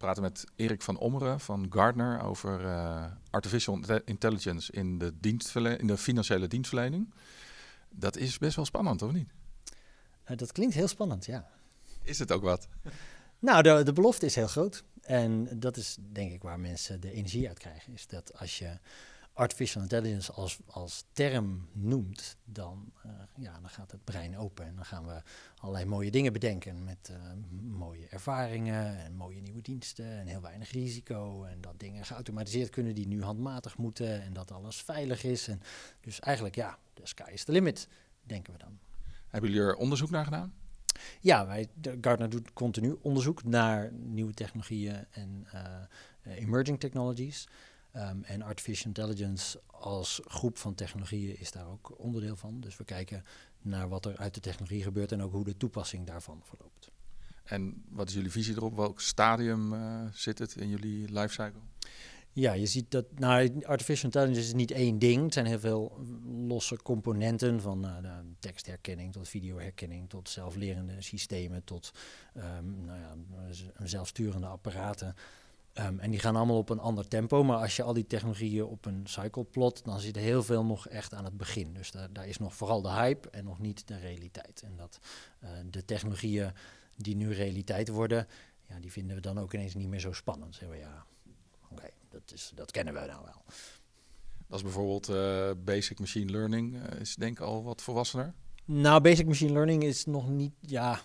praten met Erik van Ommeren van Gardner over eh, artificial intelligence in de, in de financiële dienstverlening. Dat is best wel spannend, of niet? Eh, dat klinkt heel spannend, ja. Is het ook wat? Nou, de, de belofte is heel groot. En dat is denk ik waar mensen de energie uit krijgen. Is dat als je artificial intelligence als, als term noemt, dan, eh, ja, dan gaat het brein open en dan gaan we allerlei mooie dingen bedenken met eh, mooie ervaringen en mooie nieuwe diensten en heel weinig risico en dat dingen geautomatiseerd kunnen die nu handmatig moeten en dat alles veilig is. En dus eigenlijk ja, de sky is the limit, denken we dan. Hebben jullie er onderzoek naar gedaan? Ja, wij, Gartner doet continu onderzoek naar nieuwe technologieën en eh, emerging technologies. Ehm, en artificial intelligence als groep van technologieën is daar ook onderdeel van. Dus we kijken naar wat er uit de technologie gebeurt en ook hoe de toepassing daarvan verloopt. En wat is jullie visie erop? Welk stadium eh, zit het in jullie lifecycle? Ja, je ziet dat nou, artificial intelligence is niet één ding. Het zijn heel veel losse componenten van uh, tekstherkenning tot videoherkenning, tot zelflerende systemen, tot ehm, nou ja, zelfsturende apparaten. Ehm, en die gaan allemaal op een ander tempo. Maar als je al die technologieën op een cycle plot, dan zit heel veel nog echt aan het begin. Dus daar, daar is nog vooral de hype en nog niet de realiteit. En dat eh, de technologieën die nu realiteit worden, ja, die vinden we dan ook ineens niet meer zo spannend. Zeggen we ja, oké, dat kennen we nou wel. Dat is bijvoorbeeld eh, basic machine learning, eh, is denk ik al wat volwassener. Nou, basic machine learning is nog niet, ja,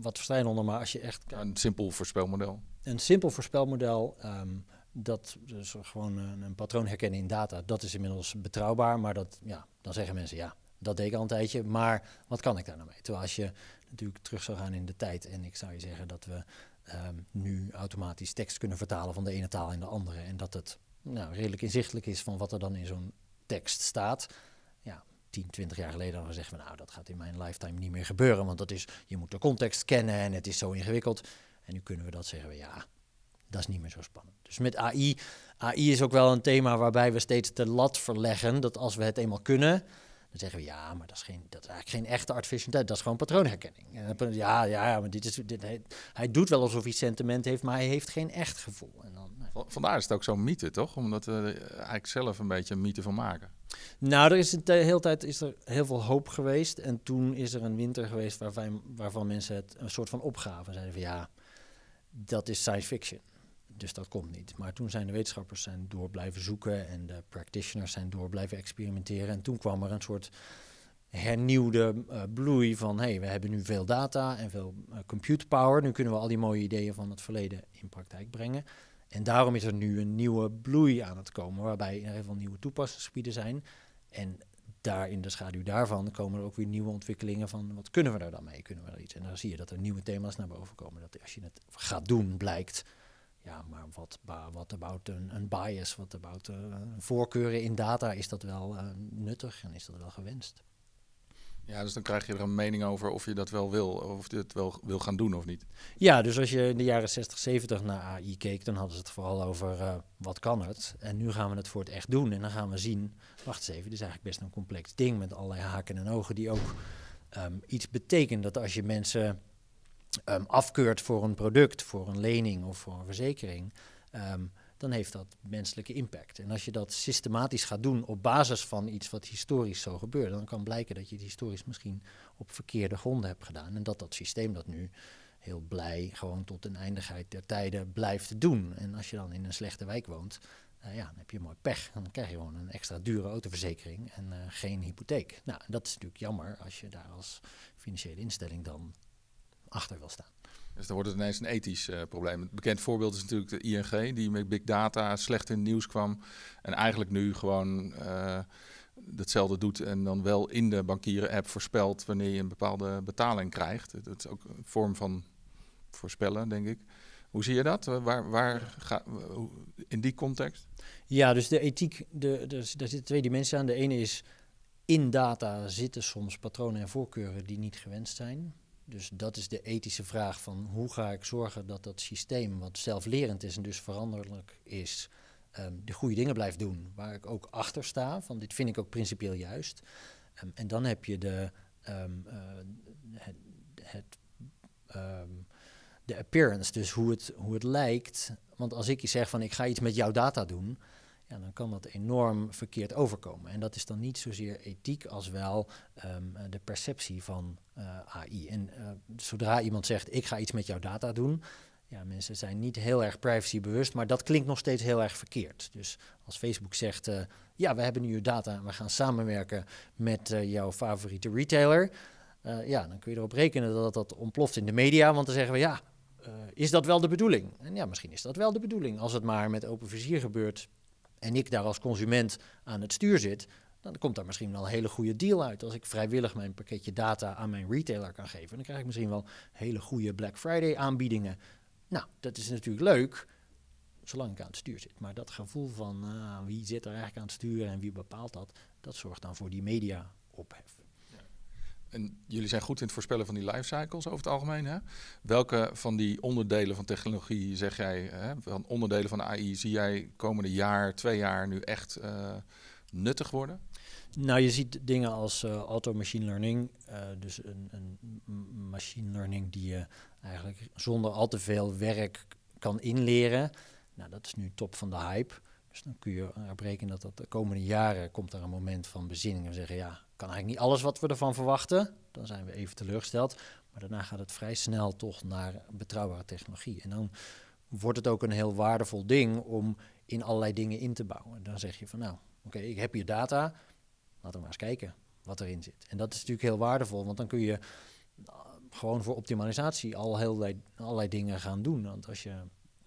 wat verstrijdender, maar als je echt... Een simpel voorspelmodel een simpel voorspelmodel, ehm, dat is dus gewoon een, een, patroon herkennen in data, dat is inmiddels betrouwbaar. Maar dat, ja, dan zeggen mensen ja, dat deed ik al een tijdje, maar wat kan ik daar nou mee? Terwijl als je natuurlijk terug zou gaan in de tijd en ik zou je zeggen dat we ehm, nu automatisch tekst kunnen vertalen van de ene taal in de andere en dat het nou, redelijk inzichtelijk is van wat er dan in zo'n tekst staat. Ja, 10, 20 jaar geleden zeggen we nou, dat gaat in mijn lifetime niet meer gebeuren, want dat is, je moet de context kennen en het is zo ingewikkeld. En nu kunnen we dat zeggen we ja, dat is niet meer zo spannend. Dus met AI, AI is ook wel een thema waarbij we steeds de lat verleggen. Dat als we het eenmaal kunnen, dan zeggen we ja, maar dat is, geen, dat is eigenlijk geen echte artificial Dat is gewoon patroonherkenning. Ja, ja, ja maar dit is, dit, hij, hij, doet wel alsof hij sentiment heeft, maar hij heeft geen echt gevoel. En dan, Vandaar is het ook zo'n mythe, toch? Omdat we eigenlijk zelf een beetje een mythe van maken. Nou, er is de hele tijd is er heel veel hoop geweest. En toen is er een winter geweest waarvan, waarvan mensen het een soort van opgaven. Zeiden van ja, dat is science fiction. Dus dat komt niet. Maar toen zijn de wetenschappers zijn door blijven zoeken en de practitioners zijn door blijven experimenteren. En toen kwam er een soort hernieuwde eh, bloei van hé, hey, we hebben nu veel data en veel computer eh, compute power. Nu kunnen we al die mooie ideeën van het verleden in praktijk brengen. En daarom is er nu een nieuwe bloei aan het komen, waarbij er heel veel nieuwe toepassingsgebieden zijn. En daar in de schaduw daarvan komen er ook weer nieuwe ontwikkelingen van wat kunnen we daar dan mee? Kunnen we er iets? En dan zie je dat er nieuwe thema's naar boven komen. Dat als je het gaat doen, blijkt. Ja, maar wat, wat about een, een bias, wat about eh, een voorkeuren in data, is dat wel eh, nuttig en is dat wel gewenst? Ja, dus dan krijg je er een mening over of je dat wel wil, of je het wel wil gaan doen of niet. Ja, dus als je in de jaren 60, 70 naar AI keek, dan hadden ze het vooral over eh, wat kan het. En nu gaan we het voor het echt doen en dan gaan we zien, wacht eens even, dit is eigenlijk best een complex ding met allerlei haken en ogen die ook ehm, iets betekenen dat als je mensen ehm, afkeurt voor een product, voor een lening of voor een verzekering, ehm, dan heeft dat menselijke impact. En als je dat systematisch gaat doen op basis van iets wat historisch zo gebeurde, dan kan blijken dat je het historisch misschien op verkeerde gronden hebt gedaan. En dat dat systeem dat nu heel blij gewoon tot een eindigheid der tijden blijft doen. En als je dan in een slechte wijk woont, uh, ja, dan heb je mooi pech. Dan krijg je gewoon een extra dure autoverzekering en eh, geen hypotheek. Nou, dat is natuurlijk jammer als je daar als financiële instelling dan achter wil staan. Dus dan wordt het ineens een ethisch eh, probleem. Een bekend voorbeeld is natuurlijk de ING, die met big data slecht in het nieuws kwam. En eigenlijk nu gewoon uh, eh, hetzelfde doet en dan wel in de bankieren-app voorspelt wanneer je een bepaalde betaling krijgt. Dat is ook een vorm van voorspellen, denk ik. Hoe zie je dat? Waar, waar ga, in die context? Ja, dus de ethiek, de, dus, daar zitten twee dimensies aan. De ene is, in data zitten soms patronen en voorkeuren die niet gewenst zijn. Dus dat is de ethische vraag van hoe ga ik zorgen dat dat systeem, wat zelflerend is en dus veranderlijk is, ehm, de goede dingen blijft doen. Waar ik ook achter sta, van dit vind ik ook principieel juist. Ehm, en dan heb je de, ehm, eh, het, het de appearance, dus hoe het, hoe het lijkt. Want als ik je zeg van ik ga iets met jouw data doen, ja, dan kan dat enorm verkeerd overkomen. En dat is dan niet zozeer ethiek als wel ehm, eh, de perceptie van eh, AI. En eh, zodra iemand zegt, ik ga iets met jouw data doen, ja, mensen zijn niet heel erg privacybewust, maar dat klinkt nog steeds heel erg verkeerd. Dus als Facebook zegt, ja, we hebben nu je data en we gaan samenwerken met jouw favoriete retailer. ja, dan kun je erop rekenen dat dat ontploft in de media, want dan zeggen we, ja, is dat wel de bedoeling? En ja, misschien is dat wel de bedoeling. Als het maar met open vizier gebeurt, en ik daar als consument aan het stuur zit, dan komt daar misschien wel een hele goede deal uit. Als ik vrijwillig mijn pakketje data aan mijn retailer kan geven, dan krijg ik misschien wel hele goede Black Friday aanbiedingen. Nou, dat is natuurlijk leuk, zolang ik aan het stuur zit. Maar dat gevoel van eh, wie zit er eigenlijk aan het sturen en wie bepaalt dat, dat zorgt dan voor die media-ophef en jullie zijn goed in het voorspellen van die life cycles over het algemeen. Hè? Welke van die onderdelen van technologie zeg jij, hè, van onderdelen van AI, zie jij komende jaar, twee jaar nu echt eh, nuttig worden? Nou, je ziet dingen als uh, auto machine learning. Eh, dus een, een, machine learning die je eigenlijk zonder al te veel werk kan inleren. Nou, dat is nu top van de hype. Dus dan kun je er dat dat de komende jaren komt er een moment van bezinning. en zeggen, ja, kan eigenlijk niet alles wat we ervan verwachten. Dan zijn we even teleurgesteld. Maar daarna gaat het vrij snel toch naar betrouwbare technologie. En dan wordt het ook een heel waardevol ding om in allerlei dingen in te bouwen. Dan zeg je van nou, oké, ik heb je data. Laten we maar eens kijken wat erin zit. En dat is natuurlijk heel waardevol, want dan kun je eh, gewoon voor optimalisatie al heel allerlei dingen gaan doen. Want als je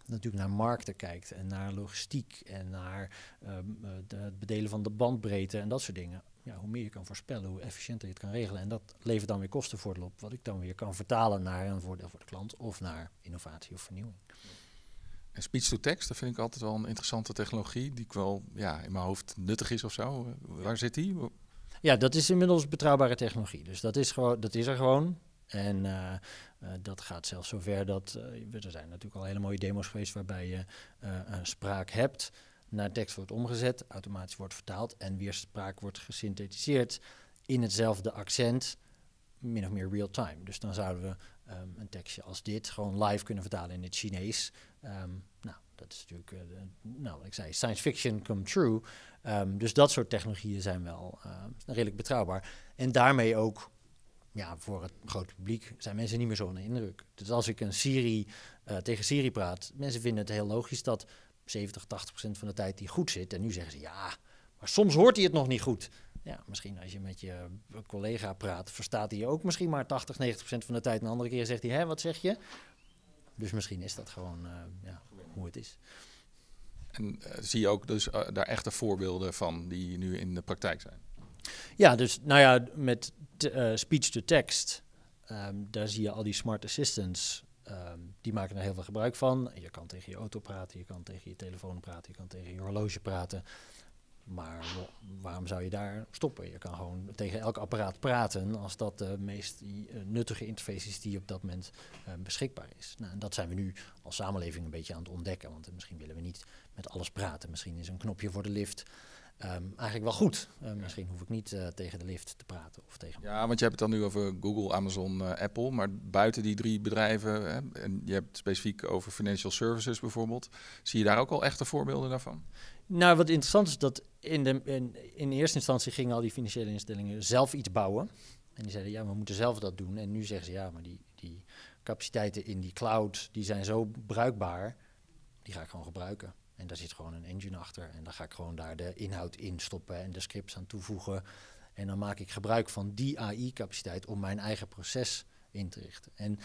natuurlijk naar markten kijkt en naar logistiek en naar ehm, eh, het bedelen van de bandbreedte en dat soort dingen ja, hoe meer je kan voorspellen, hoe efficiënter je het kan regelen. En dat levert dan weer kostenvoordeel op, wat ik dan weer kan vertalen naar een voordeel voor de klant of naar innovatie of vernieuwing. En speech-to-text, dat vind ik altijd wel een interessante technologie, die ik wel ja, in mijn hoofd nuttig is of zo. Eh, waar zit die? Ja, dat is inmiddels betrouwbare technologie. Dus dat is, gewoon, dat is er gewoon. En eh, eh, dat gaat zelfs zover dat. er zijn natuurlijk al hele mooie demo's geweest waarbij je een spraak hebt naar tekst wordt omgezet, automatisch wordt vertaald en weer spraak wordt gesynthetiseerd in hetzelfde accent, min of meer real time. Dus dan zouden we ehm, een tekstje als dit gewoon live kunnen vertalen in het Chinees. Ehm, nou, dat is natuurlijk, eh, nou, ik zei, science fiction come true. Ehm, dus dat soort technologieën zijn wel redelijk betrouwbaar. En daarmee ook, ja, voor het grote publiek zijn mensen niet meer zo indruk. Dus als ik een Siri, eh, tegen Siri praat, mensen vinden het heel logisch dat 70, 80 procent van de tijd die goed zit. En nu zeggen ze ja, maar soms hoort hij het nog niet goed. Ja, misschien als je met je collega praat, verstaat hij ook misschien maar 80, 90 procent van de tijd. Een andere keer zegt hij, hè, wat zeg je? Dus misschien is dat gewoon eh, ja, hoe het is. En eh, zie je ook dus eh, daar echte voorbeelden van die nu in de praktijk zijn? Ja, dus nou ja, met speech-to-text, ehm, daar zie je al die smart assistants Ehm, die maken er heel veel gebruik van. Je kan tegen je auto praten, je kan tegen je telefoon praten, je kan tegen je horloge praten. Maar waarom zou je daar stoppen? Je kan gewoon tegen elk apparaat praten als dat de meest eh, nuttige interface is die op dat moment eh, beschikbaar is. Nou, en dat zijn we nu als samenleving een beetje aan het ontdekken. Want misschien willen we niet met alles praten. Misschien is een knopje voor de lift Ehm, eigenlijk wel goed. Ehm, misschien hoef ik niet eh, tegen de lift te praten of tegen. Ja, want je hebt het dan nu over Google, Amazon, uh, Apple. Maar buiten die drie bedrijven, hè, en je hebt het specifiek over financial services bijvoorbeeld. Zie je daar ook al echte voorbeelden daarvan? Nou, wat interessant is dat in, de, in, in eerste instantie gingen al die financiële instellingen zelf iets bouwen. En die zeiden, ja, we moeten zelf dat doen. En nu zeggen ze, ja, maar die, die capaciteiten in die cloud, die zijn zo bruikbaar, die ga ik gewoon gebruiken. En daar zit gewoon een engine achter. En dan ga ik gewoon daar de inhoud in stoppen en de scripts aan toevoegen. En dan maak ik gebruik van die AI-capaciteit om mijn eigen proces in te richten. En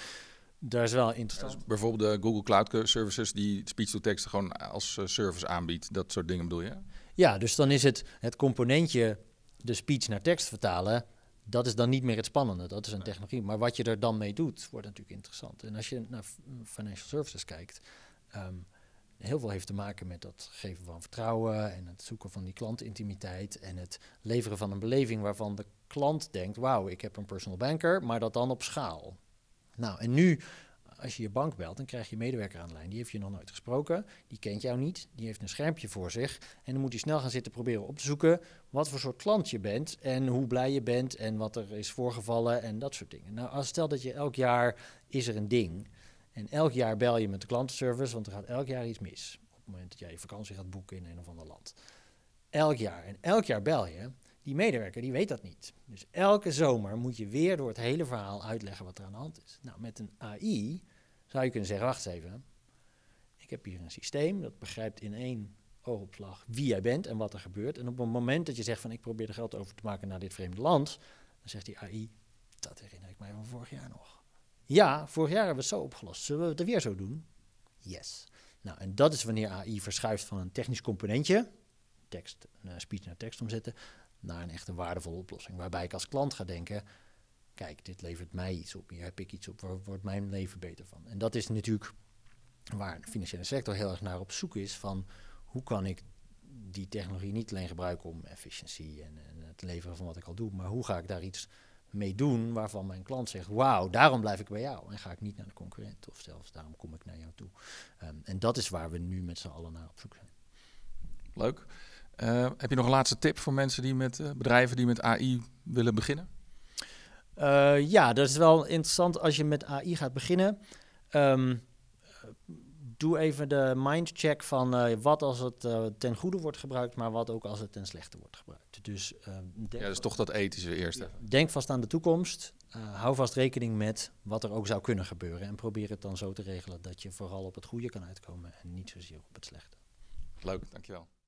daar is wel interessant. Dus bijvoorbeeld de Google Cloud Services die speech-to-text gewoon als eh, service aanbiedt. Dat soort dingen bedoel je? Ja, dus dan is het het componentje de speech naar tekst vertalen. Dat is dan niet meer het spannende. Dat is een technologie. Maar wat je er dan mee doet, wordt natuurlijk interessant. En als je naar financial services kijkt, ehm, heel veel heeft te maken met dat geven van vertrouwen en het zoeken van die klantintimiteit en het leveren van een beleving waarvan de klant denkt, wauw, ik heb een personal banker, maar dat dan op schaal. Nou, en nu, als je je bank belt, dan krijg je medewerker aan de lijn. Die heeft je nog nooit gesproken, die kent jou niet, die heeft een schermpje voor zich. En dan moet hij snel gaan zitten proberen op te zoeken wat voor soort klant je bent en hoe blij je bent en wat er is voorgevallen en dat soort dingen. Nou, als stel dat je elk jaar is er een ding en elk jaar bel je met de klantenservice, want er gaat elk jaar iets mis. Op het moment dat jij je vakantie gaat boeken in een of ander land. Elk jaar. En elk jaar bel je. Die medewerker die weet dat niet. Dus elke zomer moet je weer door het hele verhaal uitleggen wat er aan de hand is. Nou, met een AI zou je kunnen zeggen: wacht eens even. Ik heb hier een systeem dat begrijpt in één oogopslag wie jij bent en wat er gebeurt. En op het moment dat je zegt: van ik probeer er geld over te maken naar dit vreemde land, dan zegt die AI: dat herinner ik mij van vorig jaar nog. Ja, vorig jaar hebben we het zo opgelost. Zullen we het weer zo doen? Yes. Nou, en dat is wanneer AI verschuift van een technisch componentje, tekst, eh, speech naar tekst omzetten, naar een echt waardevolle oplossing. Waarbij ik als klant ga denken, kijk, dit levert mij iets op, hier heb ik iets op, waar wordt mijn leven beter van? En dat is natuurlijk waar de financiële sector heel erg naar op zoek is van hoe kan ik die technologie niet alleen gebruiken om efficiëntie en, en het leveren van wat ik al doe, maar hoe ga ik daar iets mee doen waarvan mijn klant zegt: Wauw, daarom blijf ik bij jou en ga ik niet naar de concurrent, of zelfs daarom kom ik naar jou toe. Ehm, en dat is waar we nu met z'n allen naar op zoek zijn. Leuk. Eh, heb je nog een laatste tip voor mensen die met eh, bedrijven die met AI willen beginnen? Eh, ja, dat is wel interessant als je met AI gaat beginnen. Ehm, doe even de mindcheck van eh, wat als het eh, ten goede wordt gebruikt, maar wat ook als het ten slechte wordt gebruikt. Dus, uh, ja, dus toch dat ethische eerst. Ja, denk vast aan de toekomst. hou vast rekening met wat er ook zou kunnen gebeuren. En probeer het dan zo te regelen dat je vooral op het goede kan uitkomen en niet zozeer op het slechte. Leuk, dankjewel.